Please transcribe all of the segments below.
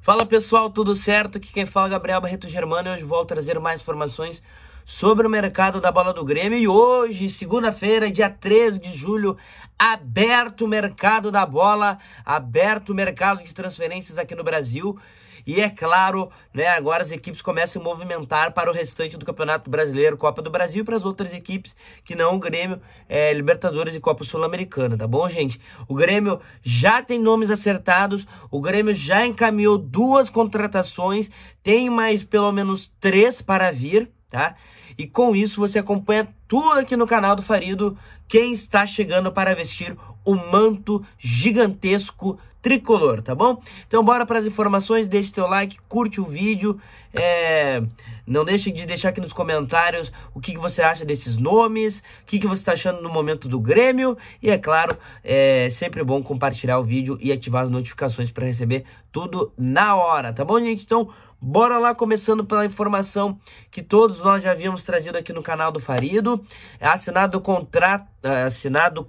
Fala pessoal, tudo certo? Aqui quem fala é Gabriel Barreto Germano e hoje volto a trazer mais informações sobre o mercado da bola do Grêmio. E hoje, segunda-feira, dia 13 de julho, aberto o mercado da bola, aberto o mercado de transferências aqui no Brasil. E é claro, né, agora as equipes começam a movimentar para o restante do Campeonato Brasileiro, Copa do Brasil e para as outras equipes que não o Grêmio, é, Libertadores e Copa Sul-Americana, tá bom, gente? O Grêmio já tem nomes acertados, o Grêmio já encaminhou duas contratações, tem mais pelo menos três para vir, tá? E com isso você acompanha tudo aqui no canal do Farido, quem está chegando para vestir o manto gigantesco tricolor, tá bom? Então bora para as informações, deixe seu like, curte o vídeo, é... não deixe de deixar aqui nos comentários o que, que você acha desses nomes, o que, que você está achando no momento do Grêmio e é claro, é sempre bom compartilhar o vídeo e ativar as notificações para receber tudo na hora, tá bom gente? Então bora lá, começando pela informação que todos nós já vimos temos trazido aqui no canal do Farido. É assinado o contrato, é, assinado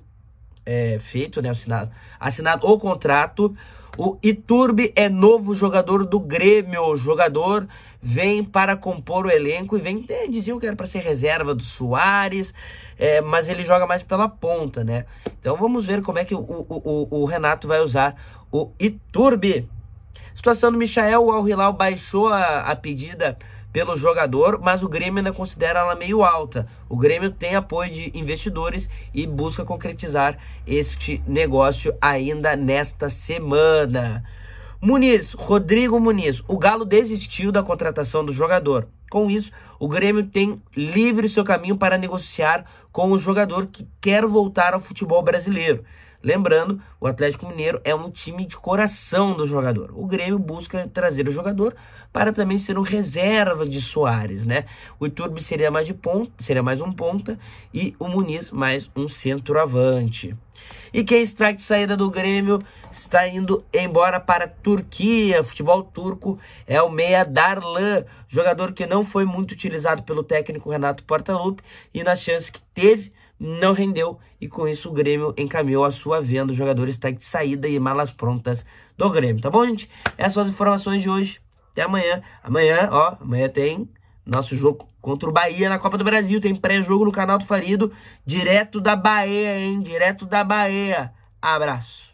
é, feito, né, assinado, assinado o contrato. O Iturbe é novo jogador do Grêmio. O jogador vem para compor o elenco e vem. É, diziam que era para ser reserva do Soares, é, mas ele joga mais pela ponta, né? Então vamos ver como é que o, o, o, o Renato vai usar o Iturbe. Situação do Michael, o Al Hilal baixou a, a pedida pelo jogador, mas o Grêmio ainda considera ela meio alta. O Grêmio tem apoio de investidores e busca concretizar este negócio ainda nesta semana. Muniz, Rodrigo Muniz, o Galo desistiu da contratação do jogador. Com isso, o Grêmio tem livre seu caminho para negociar com o jogador que quer voltar ao futebol brasileiro. Lembrando, o Atlético Mineiro é um time de coração do jogador. O Grêmio busca trazer o jogador para também ser um reserva de Soares, né? O Iturbe seria mais de ponta, seria mais um ponta e o Muniz mais um centroavante. E quem está de saída do Grêmio está indo embora para a Turquia. Futebol turco é o meia Darlan, jogador que não não foi muito utilizado pelo técnico Renato Portaluppi e nas chances que teve, não rendeu e com isso o Grêmio encaminhou a sua venda, o jogador está de saída e malas prontas do Grêmio, tá bom gente? Essas são as informações de hoje, até amanhã, amanhã, ó, amanhã tem nosso jogo contra o Bahia na Copa do Brasil, tem pré-jogo no canal do Farido, direto da Bahia, hein, direto da Bahia, abraço!